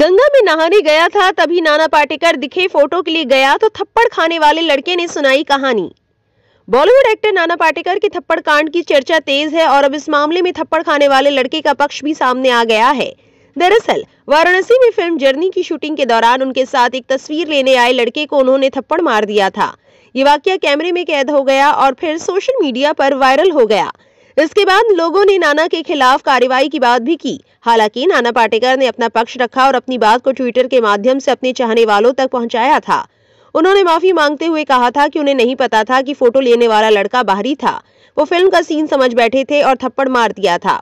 गंगा में नहाने गया था तभी नाना पाटेकर दिखे फोटो के लिए गया तो थप्पड़ खाने वाले लड़के ने सुनाई कहानी बॉलीवुड एक्टर नाना पाटेकर के थप्पड़ कांड की चर्चा तेज है और अब इस मामले में थप्पड़ खाने वाले लड़के का पक्ष भी सामने आ गया है दरअसल वाराणसी में फिल्म जर्नी की शूटिंग के दौरान उनके साथ एक तस्वीर लेने आए लड़के को उन्होंने थप्पड़ मार दिया था ये वाक्य कैमरे में कैद हो गया और फिर सोशल मीडिया पर वायरल हो गया इसके बाद लोगों ने नाना के खिलाफ कार्रवाई की बात भी की हालांकि नाना पाटेकर ने अपना पक्ष रखा और अपनी बात को ट्विटर के माध्यम से अपने चाहने वालों तक पहुंचाया था उन्होंने माफी मांगते हुए कहा था कि उन्हें नहीं पता था कि फोटो लेने वाला लड़का बाहरी था वो फिल्म का सीन समझ बैठे थे और थप्पड़ मार दिया था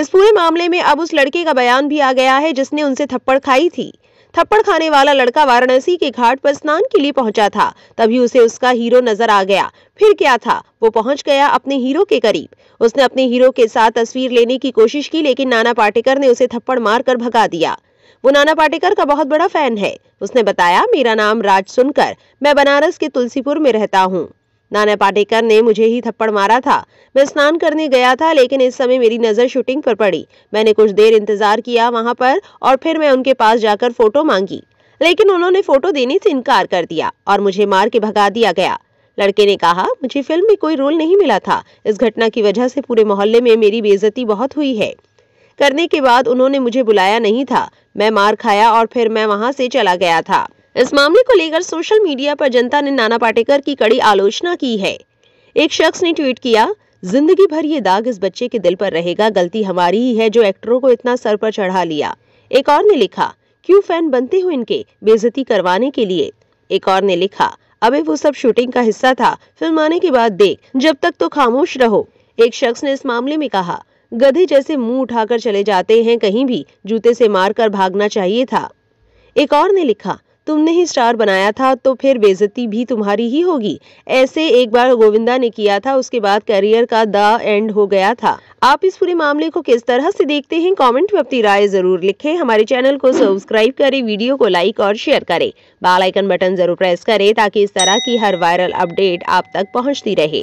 इस पूरे मामले में अब उस लड़के का बयान भी आ गया है जिसने उनसे थप्पड़ खाई थी थप्पड़ खाने वाला लड़का वाराणसी के घाट पर स्नान के लिए पहुंचा था तभी उसे उसका हीरो नजर आ गया फिर क्या था वो पहुंच गया अपने हीरो के करीब उसने अपने हीरो के साथ तस्वीर लेने की कोशिश की लेकिन नाना पाटेकर ने उसे थप्पड़ कर भगा दिया वो नाना पाटेकर का बहुत बड़ा फैन है उसने बताया मेरा नाम राज सुनकर मैं बनारस के तुलसीपुर में रहता हूँ नाना पाटेकर ने मुझे ही थप्पड़ मारा था मैं स्नान करने गया था लेकिन इस समय मेरी नजर शूटिंग पर पड़ी मैंने कुछ देर इंतजार किया वहां पर और फिर मैं उनके पास जाकर फोटो मांगी लेकिन उन्होंने फोटो देने से इनकार कर दिया और मुझे मार के भगा दिया गया लड़के ने कहा मुझे फिल्म में कोई रोल नहीं मिला था इस घटना की वजह से पूरे मोहल्ले में मेरी बेजती बहुत हुई है करने के बाद उन्होंने मुझे बुलाया नहीं था मैं मार खाया और फिर मैं वहां से चला गया था इस मामले को लेकर सोशल मीडिया पर जनता ने नाना पाटेकर की कड़ी आलोचना की है एक शख्स ने ट्वीट किया जिंदगी भर ये दाग इस बच्चे के दिल पर रहेगा गलती हमारी ही है जो एक्टरों को इतना सर पर चढ़ा लिया एक और ने लिखा क्यों फैन बनते हो इनके बेजती करवाने के लिए एक और ने लिखा अबे वो सब शूटिंग का हिस्सा था फिल्म आने के बाद देख जब तक तो खामोश रहो एक शख्स ने इस मामले में कहा गधे जैसे मुंह उठाकर चले जाते हैं कहीं भी जूते से मारकर भागना चाहिए था एक और ने लिखा तुमने ही स्टार बनाया था तो फिर बेजती भी तुम्हारी ही होगी ऐसे एक बार गोविंदा ने किया था उसके बाद करियर का द एंड हो गया था आप इस पूरे मामले को किस तरह से देखते हैं कमेंट में अपनी राय जरूर लिखें हमारे चैनल को सब्सक्राइब करें वीडियो को लाइक और शेयर करें बेल आइकन बटन जरूर प्रेस करें ताकि इस तरह की हर वायरल अपडेट आप तक पहुंचती रहे